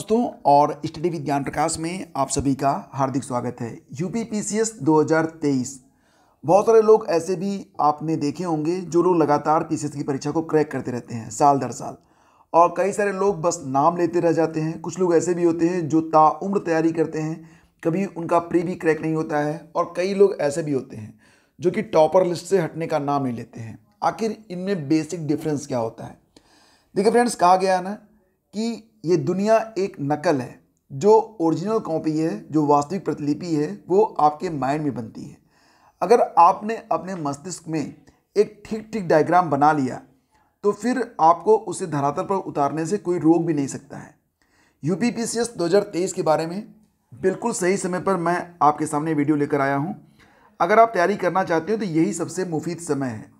दोस्तों और स्टडी विज्ञान प्रकाश में आप सभी का हार्दिक स्वागत है यूपी पीसीएस 2023 बहुत सारे लोग ऐसे भी आपने देखे होंगे जो लोग लगातार पीसीएस की परीक्षा को क्रैक करते रहते हैं साल दर साल और कई सारे लोग बस नाम लेते रह जाते हैं कुछ लोग ऐसे भी होते हैं जो ताउम्र तैयारी करते हैं कभी उनका प्री भी क्रैक नहीं होता है और कई लोग ऐसे भी होते हैं जो कि टॉपर लिस्ट से हटने का नाम ही लेते हैं आखिर इनमें बेसिक डिफरेंस क्या होता है देखिए फ्रेंड्स कहा गया ना कि ये दुनिया एक नकल है जो ओरिजिनल कॉपी है जो वास्तविक प्रतिलिपि है वो आपके माइंड में बनती है अगर आपने अपने मस्तिष्क में एक ठीक ठीक डायग्राम बना लिया तो फिर आपको उसे धरातल पर उतारने से कोई रोक भी नहीं सकता है यू पी तेईस के बारे में बिल्कुल सही समय पर मैं आपके सामने वीडियो लेकर आया हूँ अगर आप तैयारी करना चाहते हो तो यही सबसे मुफीद समय है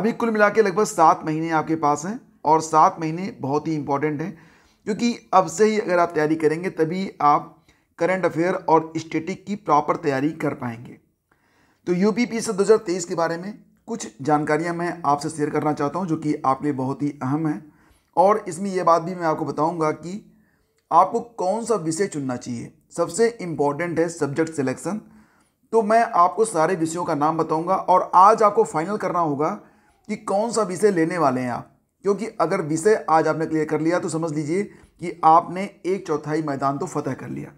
अभी कुल मिला लगभग सात महीने आपके पास हैं और सात महीने बहुत ही इंपॉर्टेंट हैं क्योंकि अब से ही अगर आप तैयारी करेंगे तभी आप करंट अफेयर और स्टेटिक की प्रॉपर तैयारी कर पाएंगे तो यू पी पी से दो के बारे में कुछ जानकारियाँ मैं आपसे शेयर करना चाहता हूँ जो कि आपके लिए बहुत ही अहम है और इसमें यह बात भी मैं आपको बताऊँगा कि आपको कौन सा विषय चुनना चाहिए सबसे इम्पॉर्टेंट है सब्जेक्ट सिलेक्शन तो मैं आपको सारे विषयों का नाम बताऊंगा और आज आपको फाइनल करना होगा कि कौन सा विषय लेने वाले हैं आप क्योंकि अगर विषय आज आपने क्लियर कर लिया तो समझ लीजिए कि आपने एक चौथाई मैदान तो फतह कर लिया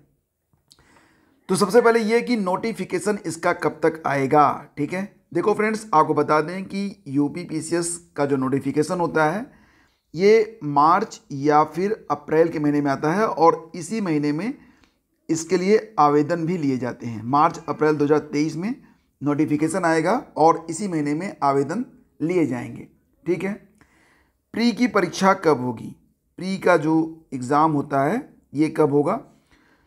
तो सबसे पहले ये कि नोटिफिकेशन इसका कब तक आएगा ठीक है देखो फ्रेंड्स आपको बता दें कि यू पी का जो नोटिफिकेशन होता है ये मार्च या फिर अप्रैल के महीने में आता है और इसी महीने में इसके लिए आवेदन भी लिए जाते हैं मार्च अप्रैल 2023 में नोटिफिकेशन आएगा और इसी महीने में आवेदन लिए जाएंगे ठीक है प्री की परीक्षा कब होगी प्री का जो एग्ज़ाम होता है ये कब होगा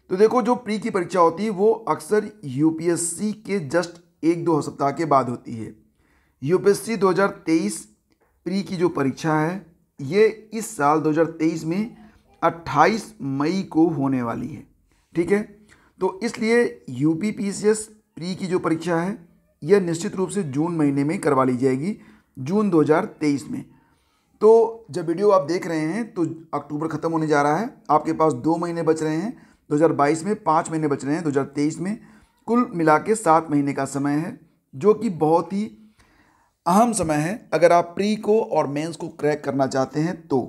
तो देखो जो प्री की परीक्षा होती है वो अक्सर यूपीएससी के जस्ट एक दो सप्ताह के बाद होती है यूपीएससी 2023 प्री की जो परीक्षा है ये इस साल 2023 में 28 मई को होने वाली है ठीक है तो इसलिए यू पी प्री की जो परीक्षा है यह निश्चित रूप से जून महीने में करवा ली जाएगी जून 2023 में तो जब वीडियो आप देख रहे हैं तो अक्टूबर ख़त्म होने जा रहा है आपके पास दो महीने बच रहे हैं 2022 में पाँच महीने बच रहे हैं 2023 में कुल मिला के सात महीने का समय है जो कि बहुत ही अहम समय है अगर आप प्री को और मेंस को क्रैक करना चाहते हैं तो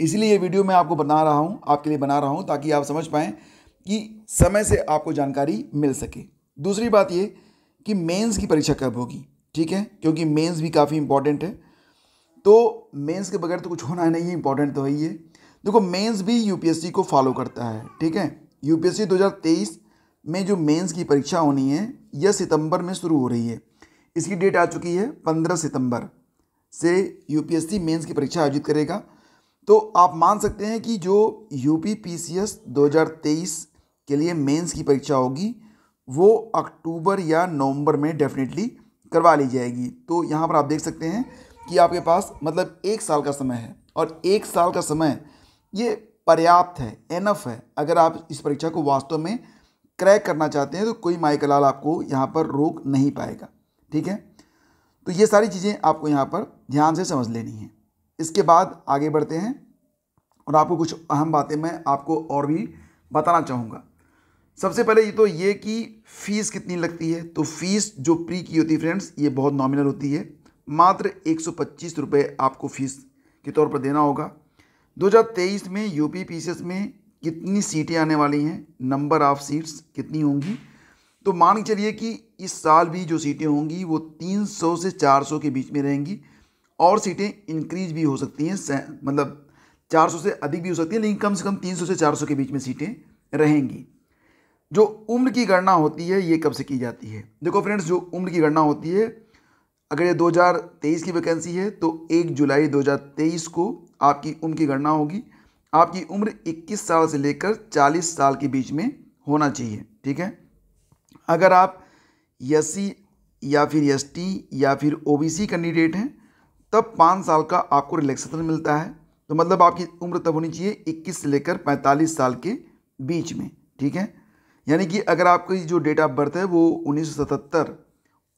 इसलिए ये वीडियो मैं आपको बना रहा हूँ आपके लिए बना रहा हूँ ताकि आप समझ पाएँ कि समय से आपको जानकारी मिल सके दूसरी बात ये कि मेन्स की परीक्षा कब होगी ठीक है क्योंकि मेन्स भी काफ़ी इंपॉर्टेंट है तो मेंस के बगैर तो कुछ होना है नहीं इंपॉर्टेंट तो है ये देखो मेंस भी यूपीएससी को फॉलो करता है ठीक है यूपीएससी 2023 में जो मेंस की परीक्षा होनी है यह सितंबर में शुरू हो रही है इसकी डेट आ चुकी है 15 सितंबर से यूपीएससी मेंस की परीक्षा आयोजित करेगा तो आप मान सकते हैं कि जो U P P C S दो हज़ार तेईस के लिए मेन्स की परीक्षा होगी वो अक्टूबर या नवम्बर में डेफिनेटली करवा ली जाएगी तो यहाँ पर आप देख सकते हैं कि आपके पास मतलब एक साल का समय है और एक साल का समय ये पर्याप्त है एनफ है अगर आप इस परीक्षा को वास्तव में क्रैक करना चाहते हैं तो कोई माइकलाल आपको यहाँ पर रोक नहीं पाएगा ठीक है तो ये सारी चीज़ें आपको यहाँ पर ध्यान से समझ लेनी है इसके बाद आगे बढ़ते हैं और आपको कुछ अहम बातें मैं आपको और भी बताना चाहूँगा सबसे पहले ये तो ये कि फ़ीस कितनी लगती है तो फ़ीस जो प्री की होती है फ्रेंड्स ये बहुत नॉमिनल होती है मात्र एक सौ आपको फीस के तौर पर देना होगा 2023 में यूपी पीसीएस में कितनी सीटें आने वाली हैं नंबर ऑफ सीट्स कितनी होंगी तो मान के चलिए कि इस साल भी जो सीटें होंगी वो 300 से 400 के बीच में रहेंगी और सीटें इंक्रीज भी हो सकती हैं मतलब 400 से अधिक भी हो सकती हैं लेकिन कम से कम 300 से 400 के बीच में सीटें रहेंगी जो उम्र की गणना होती है ये कब से की जाती है देखो फ्रेंड्स जो उम्र की गणना होती है अगर ये 2023 की वैकेंसी है तो 1 जुलाई 2023 को आपकी उम्र की गणना होगी आपकी उम्र 21 साल से लेकर 40 साल के बीच में होना चाहिए ठीक है अगर आप एस या फिर एस या फिर ओ कैंडिडेट हैं तब पाँच साल का आपको रिलैक्सेशन मिलता है तो मतलब आपकी उम्र तब होनी चाहिए 21 से लेकर 45 साल के बीच में ठीक है यानी कि अगर आपकी जो डेट ऑफ बर्थ है वो उन्नीस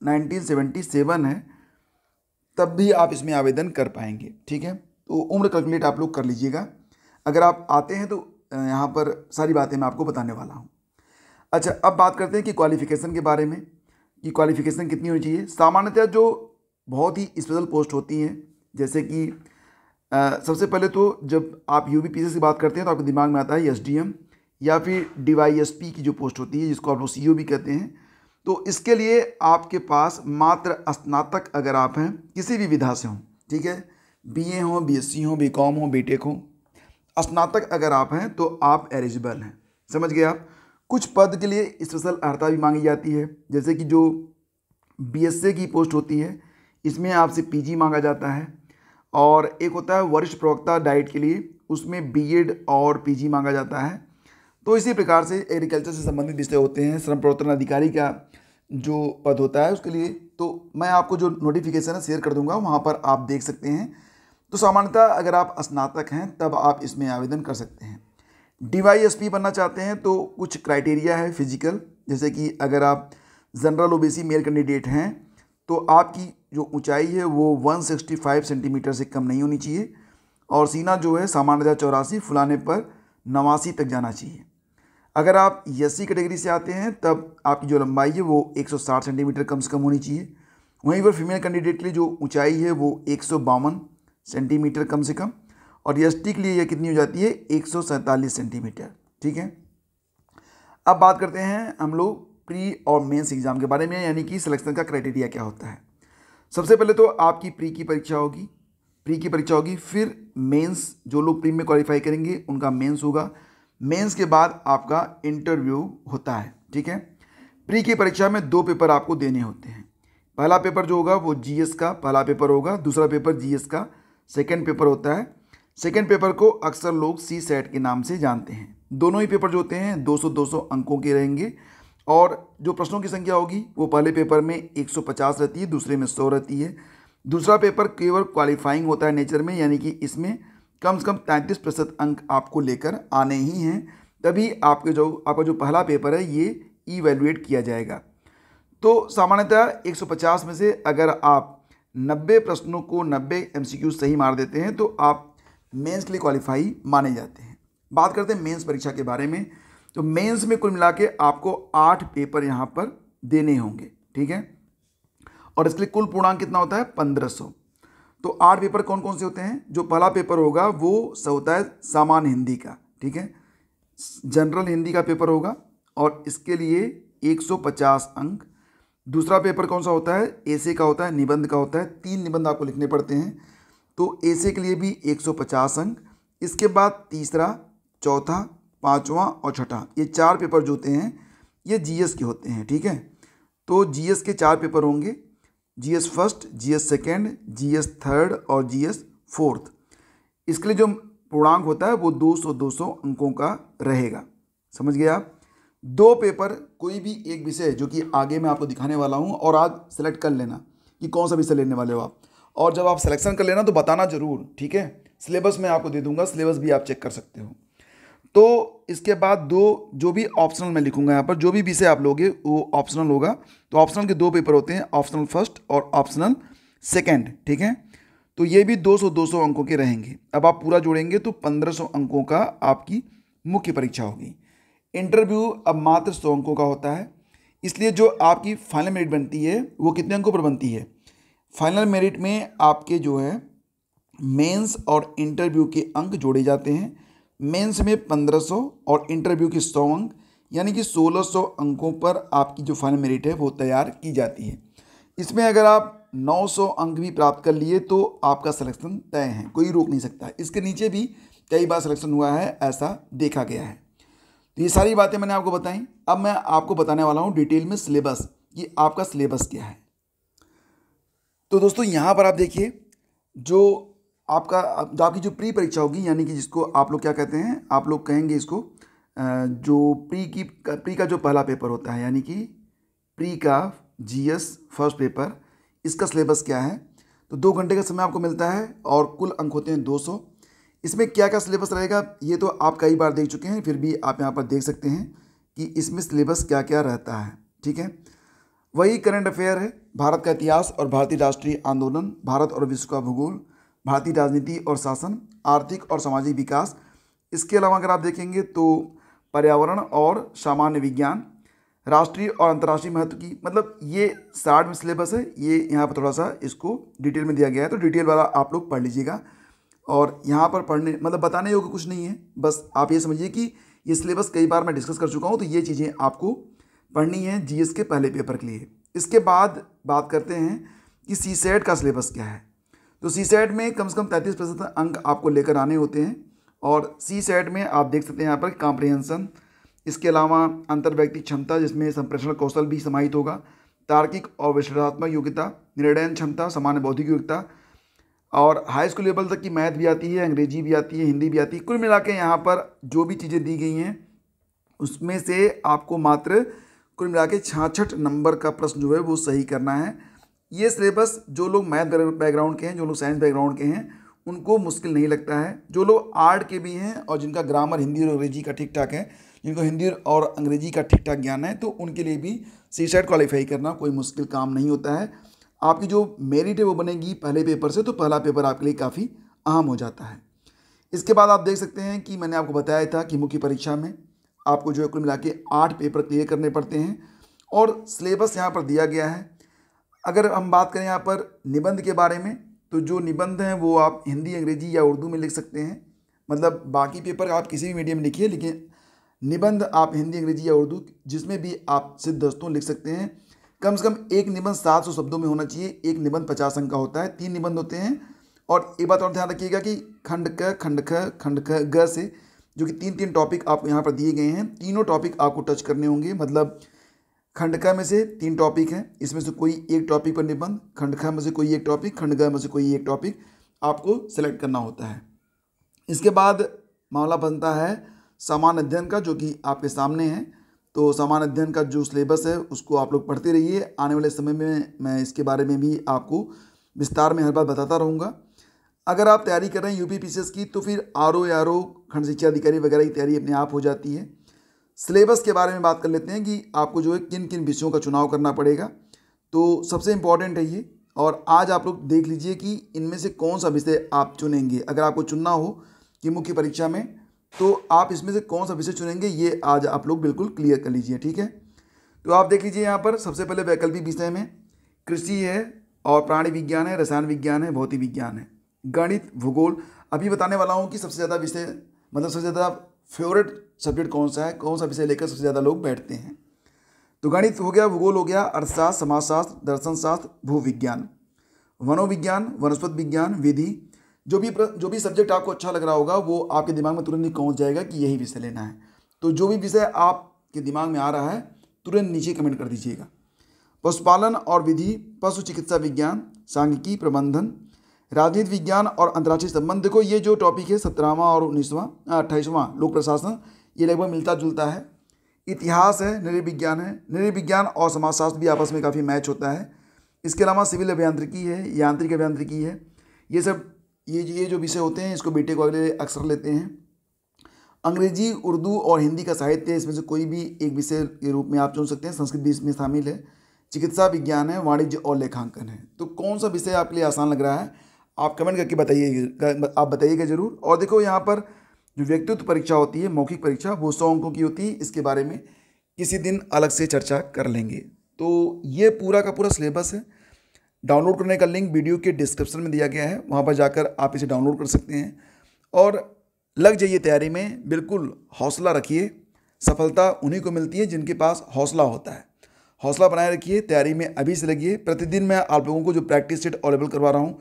1977 है तब भी आप इसमें आवेदन कर पाएंगे ठीक है तो उम्र कैलकुलेट आप लोग कर लीजिएगा अगर आप आते हैं तो यहाँ पर सारी बातें मैं आपको बताने वाला हूँ अच्छा अब बात करते हैं कि क्वालिफ़िकेशन के बारे में कि क्वालिफ़िकेशन कितनी होनी चाहिए सामान्यतः जो बहुत ही स्पेशल पोस्ट होती हैं जैसे कि आ, सबसे पहले तो जब आप यू बी से बात करते हैं तो आपके दिमाग में आता है एस या फिर डी की जो पोस्ट होती है जिसको आप लोग सी भी कहते हैं तो इसके लिए आपके पास मात्र स्नातक अगर आप हैं किसी भी विधा से हों ठीक है बी ए हों बी एस सी हो बी कॉम हो बी टेक हो स्नातक अगर आप हैं तो आप एलिजिबल हैं समझ गए आप कुछ पद के लिए स्पेशल अर्हता भी मांगी जाती है जैसे कि जो बी एस सी की पोस्ट होती है इसमें आपसे पी जी मांगा जाता है और एक होता है वरिष्ठ प्रवक्ता डाइट के लिए उसमें बी एड और पी जी मांगा जाता है तो इसी प्रकार से एग्रीकल्चर से संबंधित विषय होते हैं श्रम प्रवर्तन अधिकारी का जो पद होता है उसके लिए तो मैं आपको जो नोटिफिकेशन है शेयर कर दूंगा वहाँ पर आप देख सकते हैं तो सामान्यतः अगर आप स्नातक हैं तब आप इसमें आवेदन कर सकते हैं डी बनना चाहते हैं तो कुछ क्राइटेरिया है फिजिकल जैसे कि अगर आप जनरल ओबीसी मेल कैंडिडेट हैं तो आपकी जो ऊंचाई है वो 165 सेंटीमीटर से कम नहीं होनी चाहिए और सीना जो है सामान्यतः चौरासी फुलाने पर नवासी तक जाना चाहिए अगर आप एस कैटेगरी से आते हैं तब आपकी जो लंबाई है वो 160 सेंटीमीटर कम से कम होनी चाहिए वहीं पर फीमेल कैंडिडेट के लिए जो ऊंचाई है वो एक सेंटीमीटर कम से कम और एस के लिए यह कितनी हो जाती है एक सेंटीमीटर ठीक है अब बात करते हैं हम लोग प्री और मेंस एग्ज़ाम के बारे में यानी कि सिलेक्शन का क्राइटेरिया क्या होता है सबसे पहले तो आपकी प्री की परीक्षा होगी प्री की परीक्षा होगी फिर मेंस जो लोग प्री में क्वालिफाई करेंगे उनका मेंस होगा मेंस के बाद आपका इंटरव्यू होता है ठीक है प्री की परीक्षा में दो पेपर आपको देने होते हैं पहला पेपर जो होगा वो जीएस का पहला पेपर होगा दूसरा पेपर जीएस का सेकेंड पेपर होता है सेकेंड पेपर को अक्सर लोग सी सेट के नाम से जानते हैं दोनों ही पेपर जो होते हैं 200-200 अंकों के रहेंगे और जो प्रश्नों की संख्या होगी वो पहले पेपर में 150 रहती है दूसरे में 100 रहती है दूसरा पेपर केवल क्वालिफाइंग होता है नेचर में यानी कि इसमें कम से कम तैंतीस प्रतिशत अंक आपको लेकर आने ही हैं तभी आपके जो आपका जो पहला पेपर है ये इवेलुएट किया जाएगा तो सामान्यतः 150 में से अगर आप 90 प्रश्नों को 90 एमसीक्यू सही मार देते हैं तो आप मेंस के लिए क्वालिफाई माने जाते हैं बात करते हैं मेंस परीक्षा के बारे में तो मेंस में कुल मिला के आपको आठ पेपर यहाँ पर देने होंगे ठीक है और इसके लिए कुल पूर्णांक कितना होता है पंद्रह सौ तो आठ पेपर कौन कौन से होते हैं जो पहला पेपर होगा वो होता है सामान्य हिंदी का ठीक है जनरल हिंदी का पेपर होगा और इसके लिए 150 अंक दूसरा पेपर कौन सा होता है एसे का होता है निबंध का होता है तीन निबंध आपको लिखने पड़ते हैं तो एसे के लिए भी 150 अंक इसके बाद तीसरा चौथा पाँचवा और छठा ये चार पेपर जो होते हैं ये जीएस के होते हैं ठीक है तो जीएस के चार पेपर होंगे G S first G S second G S third और जी एस फोर्थ इसके लिए जो पूर्णांक होता है वो 200 200 अंकों का रहेगा समझ गया आप दो पेपर कोई भी एक विषय जो कि आगे मैं आपको दिखाने वाला हूँ और आज सेलेक्ट कर लेना कि कौन सा विषय लेने वाले हो आप और जब आप सिलेक्शन कर लेना तो बताना जरूर ठीक है सिलेबस मैं आपको दे दूंगा सिलेबस भी आप चेक कर सकते हो तो इसके बाद दो जो भी ऑप्शनल मैं लिखूंगा यहाँ पर जो भी विषय आप लोगे वो ऑप्शनल होगा तो ऑप्शनल के दो पेपर होते हैं ऑप्शनल फर्स्ट और ऑप्शनल सेकेंड ठीक है तो ये भी 200 200 अंकों के रहेंगे अब आप पूरा जोड़ेंगे तो 1500 अंकों का आपकी मुख्य परीक्षा होगी इंटरव्यू अब मात्र सौ अंकों का होता है इसलिए जो आपकी फाइनल मेरिट बनती है वो कितने अंकों पर बनती है फाइनल मेरिट में आपके जो है मेंस और इंटरव्यू के अंक जोड़े जाते हैं मेंस में 1500 और इंटरव्यू के 100 अंक यानी कि 1600 अंकों पर आपकी जो फाइनल मेरिट है वो तैयार की जाती है इसमें अगर आप 900 अंक भी प्राप्त कर लिए तो आपका सिलेक्शन तय है कोई रोक नहीं सकता इसके नीचे भी कई बार सिलेक्शन हुआ है ऐसा देखा गया है तो ये सारी बातें मैंने आपको बताई अब मैं आपको बताने वाला हूँ डिटेल में सिलेबस कि आपका सिलेबस क्या है तो दोस्तों यहाँ पर आप देखिए जो आपका आपकी जो प्री परीक्षा होगी यानी कि जिसको आप लोग क्या कहते हैं आप लोग कहेंगे इसको जो प्री की प्री का जो पहला पेपर होता है यानी कि प्री का जीएस फर्स्ट पेपर इसका सिलेबस क्या है तो दो घंटे का समय आपको मिलता है और कुल अंक होते हैं 200 इसमें क्या क्या सिलेबस रहेगा ये तो आप कई बार देख चुके हैं फिर भी आप यहाँ पर देख सकते हैं कि इसमें सिलेबस क्या क्या रहता है ठीक है वही करंट अफेयर है भारत का इतिहास और भारतीय राष्ट्रीय आंदोलन भारत और विश्व का भूगोल भारतीय राजनीति और शासन आर्थिक और सामाजिक विकास इसके अलावा अगर आप देखेंगे तो पर्यावरण और सामान्य विज्ञान राष्ट्रीय और अंतर्राष्ट्रीय महत्व की मतलब ये साठ में सिलेबस है ये यहाँ पर थोड़ा सा इसको डिटेल में दिया गया है तो डिटेल वाला आप लोग पढ़ लीजिएगा और यहाँ पर पढ़ने मतलब बताने योग्य कुछ नहीं है बस आप ये समझिए कि ये सिलेबस कई बार मैं डिस्कस कर चुका हूँ तो ये चीज़ें आपको पढ़नी है जी के पहले पेपर के लिए इसके बाद बात करते हैं कि सी का सिलेबस क्या है तो सी सेट में कम से कम तैंतीस प्रतिशत अंक आपको लेकर आने होते हैं और सी सेट में आप देख सकते हैं यहाँ पर कॉम्प्रिहेंसन इसके अलावा अंतर्व्यक्तिक क्षमता जिसमें संप्रेषण कौशल भी समाहित होगा तार्किक और विश्लेषणात्मक योग्यता निर्णयन क्षमता सामान्य बौद्धिक योग्यता और हाई स्कूल लेवल तक की मैथ भी आती है अंग्रेजी भी आती है हिंदी भी आती है कुल मिला के यहाँ पर जो भी चीज़ें दी गई हैं उसमें से आपको मात्र कुल मिला के छाछठ नंबर का प्रश्न जो है वो सही करना है ये सिलेबस जो लोग मैथ बैकग्राउंड के हैं जो लोग साइंस बैकग्राउंड के हैं उनको मुश्किल नहीं लगता है जो लोग आर्ट के भी हैं और जिनका ग्रामर हिंदी और अंग्रेजी का ठीक ठाक है जिनको हिंदी और अंग्रेजी का ठीक ठाक ज्ञान है तो उनके लिए भी सी सेट क्वालिफाई करना कोई मुश्किल काम नहीं होता है आपकी जो मेरिट है वो बनेगी पहले पेपर से तो पहला पेपर आपके लिए काफ़ी अहम हो जाता है इसके बाद आप देख सकते हैं कि मैंने आपको बताया था कि मुख्य परीक्षा में आपको जो है कुल मिला के आठ पेपर क्लियर करने पड़ते हैं और सिलेबस यहाँ पर दिया गया है अगर हम बात करें यहाँ पर निबंध के बारे में तो जो निबंध हैं वो आप हिंदी अंग्रेजी या उर्दू में लिख सकते हैं मतलब बाकी पेपर आप किसी भी मीडियम में लिखिए लेकिन निबंध आप हिंदी अंग्रेजी या उर्दू जिसमें भी आप सिर्फ दस्तों लिख सकते हैं कम से कम एक निबंध सात सौ शब्दों में होना चाहिए एक निबंध पचास अंक का होता है तीन निबंध होते हैं और एक बात और ध्यान रखिएगा कि खंड क खंड ख खंड ख ग से जो कि तीन तीन टॉपिक आपको यहाँ पर दिए गए हैं तीनों टॉपिक आपको टच करने होंगे मतलब खंडका में से तीन टॉपिक हैं इसमें से कोई एक टॉपिक पर निबंध खंडका में से कोई एक टॉपिक खंडका में से कोई एक टॉपिक आपको सेलेक्ट करना होता है इसके बाद मामला बनता है सामान्य अध्ययन का जो कि आपके सामने है तो सामान्य अध्ययन का जो सिलेबस है उसको आप लोग पढ़ते रहिए आने वाले समय में मैं इसके बारे में भी आपको विस्तार में हर बार बताता रहूँगा अगर आप तैयारी कर रहे हैं यूपी पीसीएस की तो फिर आर ओ आर ओ खंड शिक्षा अधिकारी वगैरह की तैयारी अपने आप हो जाती है सिलेबस के बारे में बात कर लेते हैं कि आपको जो है किन किन विषयों का चुनाव करना पड़ेगा तो सबसे इम्पॉर्टेंट है ये और आज आप लोग देख लीजिए कि इनमें से कौन सा विषय आप चुनेंगे अगर आपको चुनना हो कि मुख्य परीक्षा में तो आप इसमें से कौन सा विषय चुनेंगे ये आज आप लोग बिल्कुल क्लियर कर लीजिए ठीक है तो आप देख लीजिए यहाँ पर सबसे पहले वैकल्पिक विषय में कृषि है और प्राणी विज्ञान है रसायन विज्ञान है भौतिक विज्ञान है गणित भूगोल अभी बताने वाला हूँ कि सबसे ज़्यादा विषय मतलब सबसे ज़्यादा फेवरेट सब्जेक्ट कौन सा है कौन सा विषय लेकर सबसे ज़्यादा लोग बैठते हैं तो गणित हो गया भूगोल हो गया अर्थशास्त्र समाजशास्त्र दर्शन शास्त्र भू विज्ञान वनस्पति विज्ञान विधि जो भी जो भी सब्जेक्ट आपको अच्छा लग रहा होगा वो आपके दिमाग में तुरंत ही पहुँच जाएगा कि यही विषय लेना है तो जो भी विषय आपके दिमाग में आ रहा है तुरंत नीचे कमेंट कर दीजिएगा पशुपालन और विधि पशु चिकित्सा विज्ञान सांख्यिकी प्रबंधन राजनीति विज्ञान और अंतर्राष्ट्रीय संबंध देखो ये जो टॉपिक है सत्रहवा और उन्नीसवां अट्ठाईसवां लोक प्रशासन ये लगभग मिलता जुलता है इतिहास है नृविज्ञान है नृविज्ञान और समाजशास्त्र भी आपस में काफ़ी मैच होता है इसके अलावा सिविल अभियांत्रिकी है यांत्रिक अभियांत्रिकी है ये सब ये ये जो विषय होते हैं इसको बेटे को अगले अक्सर लेते हैं अंग्रेजी उर्दू और हिंदी का साहित्य इसमें से कोई भी एक विषय के रूप में आप चुन सकते हैं संस्कृत भी इसमें शामिल है चिकित्सा विज्ञान है वाणिज्य और लेखांकन है तो कौन सा विषय आपके लिए आसान लग रहा है आप कमेंट करके बताइए आप बताइएगा ज़रूर और देखो यहाँ पर जो व्यक्तित्व परीक्षा होती है मौखिक परीक्षा वो सौ अंकों की होती है इसके बारे में किसी दिन अलग से चर्चा कर लेंगे तो ये पूरा का पूरा सिलेबस है डाउनलोड करने का लिंक वीडियो के डिस्क्रिप्शन में दिया गया है वहाँ पर जाकर आप इसे डाउनलोड कर सकते हैं और लग जाइए तैयारी में बिल्कुल हौसला रखिए सफलता उन्हीं को मिलती है जिनके पास हौसला होता है हौसला बनाए रखिए तैयारी में अभी से लगिए प्रतिदिन मैं आप लोगों को जो प्रैक्टिस सेट अवेलेबल करवा रहा हूँ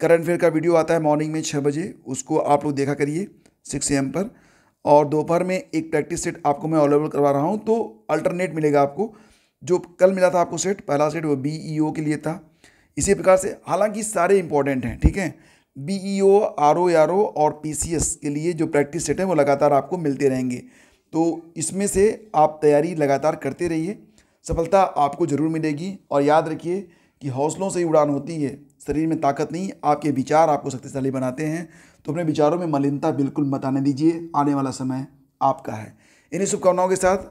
करंट अफेयर का वीडियो आता है मॉर्निंग में छः बजे उसको आप लोग देखा करिए सिक्स एम पर और दोपहर में एक प्रैक्टिस सेट आपको मैं अवेलेबल करवा रहा हूँ तो अल्टरनेट मिलेगा आपको जो कल मिला था आपको सेट पहला सेट वो बी ई ओ के लिए था इसी प्रकार से हालांकि सारे इंपॉर्टेंट हैं ठीक है B E O R O R O और पी सी एस के लिए जो प्रैक्टिस सेट है वो लगातार आपको मिलते रहेंगे तो इसमें से आप तैयारी लगातार करते रहिए सफलता आपको ज़रूर मिलेगी और याद रखिए कि हौसलों से ही उड़ान होती है शरीर में ताकत नहीं आपके विचार आपको शक्तिशाली बनाते हैं तो अपने विचारों में मलिनता बिल्कुल मत आने दीजिए आने वाला समय आपका है इन्हीं शुभकामनाओं के साथ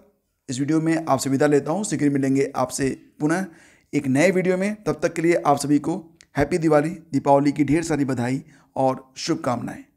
इस वीडियो में आपसे विदा लेता हूँ शीघ्र मिलेंगे आपसे पुनः एक नए वीडियो में तब तक के लिए आप सभी को हैप्पी दिवाली दीपावली की ढेर सारी बधाई और शुभकामनाएँ